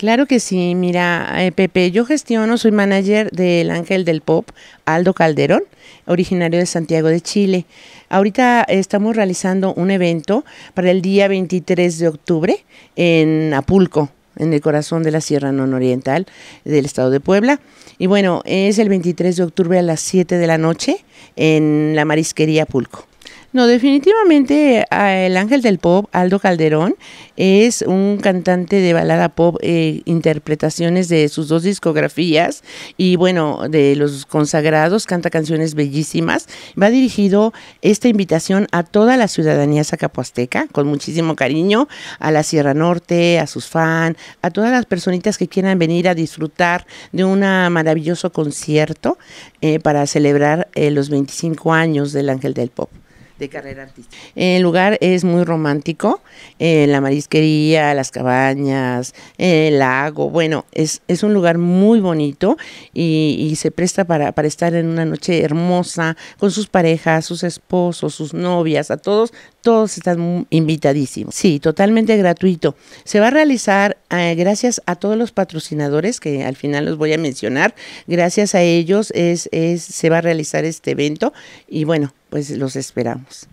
Claro que sí, mira, eh, Pepe, yo gestiono, soy manager del Ángel del Pop, Aldo Calderón, originario de Santiago de Chile. Ahorita estamos realizando un evento para el día 23 de octubre en Apulco, en el corazón de la Sierra Nororiental del estado de Puebla. Y bueno, es el 23 de octubre a las 7 de la noche en la Marisquería Apulco. No, definitivamente eh, el ángel del pop, Aldo Calderón, es un cantante de balada pop, eh, interpretaciones de sus dos discografías y bueno, de los consagrados, canta canciones bellísimas. Va dirigido esta invitación a toda la ciudadanía Zacapuasteca, con muchísimo cariño, a la Sierra Norte, a sus fans, a todas las personitas que quieran venir a disfrutar de un maravilloso concierto eh, para celebrar los 25 años del ángel del pop de carrera artística. El lugar es muy romántico, eh, la marisquería, las cabañas, eh, el lago, bueno, es, es un lugar muy bonito y, se presta para, estar en una noche hermosa con sus parejas, sus esposos, sus novias, a todos, todos están invitadísimos. Sí, totalmente gratuito. Se va a realizar eh, gracias a todos los patrocinadores que al final los voy a mencionar. Gracias a ellos es, es, se va a realizar este evento y bueno, pues los esperamos.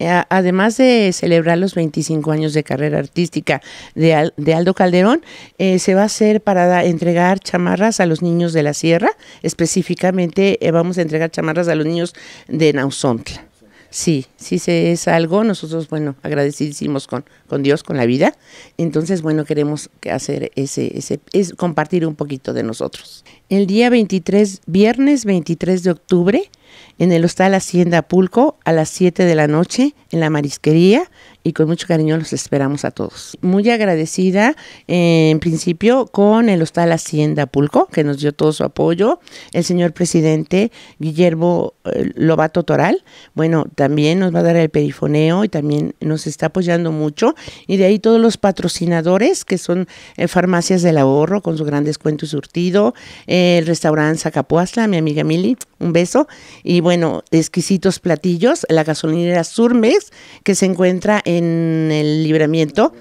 Eh, además de celebrar los 25 años de carrera artística de, de Aldo Calderón, eh, se va a hacer para entregar chamarras a los niños de la sierra. Específicamente eh, vamos a entregar chamarras a los niños de Nauzontla. Sí, sí se es algo. Nosotros, bueno, agradecidísimos con, con Dios, con la vida. Entonces, bueno, queremos hacer ese, ese, es compartir un poquito de nosotros. El día 23, viernes 23 de octubre, en el Hostal Hacienda Pulco a las 7 de la noche en la marisquería y con mucho cariño los esperamos a todos. Muy agradecida eh, en principio con el Hostal Hacienda Pulco que nos dio todo su apoyo, el señor presidente Guillermo eh, Lobato Toral, bueno, también nos va a dar el perifoneo y también nos está apoyando mucho y de ahí todos los patrocinadores que son eh, Farmacias del Ahorro con su gran descuento y surtido, el restaurante Zacapuazla, mi amiga Mili, un beso y bueno, exquisitos platillos, la gasolinera Surmes que se encuentra en el libramiento.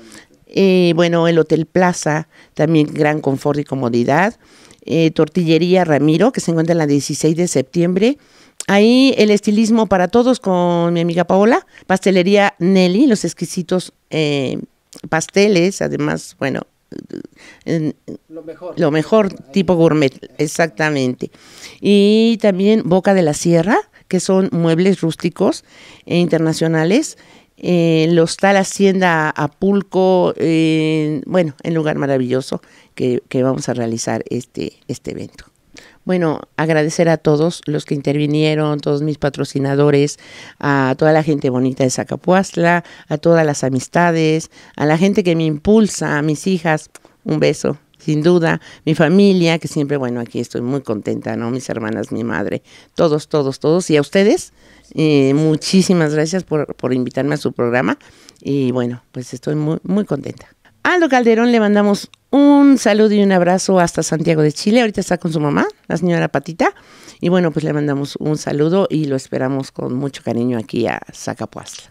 Y bueno, el Hotel Plaza, también gran confort y comodidad. Eh, Tortillería Ramiro, que se encuentra en la 16 de septiembre. Ahí el estilismo para todos con mi amiga Paola. Pastelería Nelly, los exquisitos eh, pasteles, además, bueno, lo mejor. tipo gourmet, exactamente. Y también Boca de la Sierra, que son muebles rústicos e internacionales. lo eh, los tal Hacienda Apulco, eh, bueno, en lugar maravilloso que, que, vamos a realizar este, este evento. Bueno, agradecer a todos los que intervinieron, todos mis patrocinadores, a toda la gente bonita de Zacapuazla, a todas las amistades, a la gente que me impulsa, a mis hijas, un beso sin duda, mi familia, que siempre, bueno, aquí estoy muy contenta, ¿no? Mis hermanas, mi madre, todos, todos, todos, y a ustedes, eh, muchísimas gracias por, por invitarme a su programa, y bueno, pues estoy muy, muy contenta. Aldo Calderón le mandamos un saludo y un abrazo hasta Santiago de Chile. Ahorita está con su mamá, la señora Patita. Y bueno, pues le mandamos un saludo y lo esperamos con mucho cariño aquí a Zacapuazla.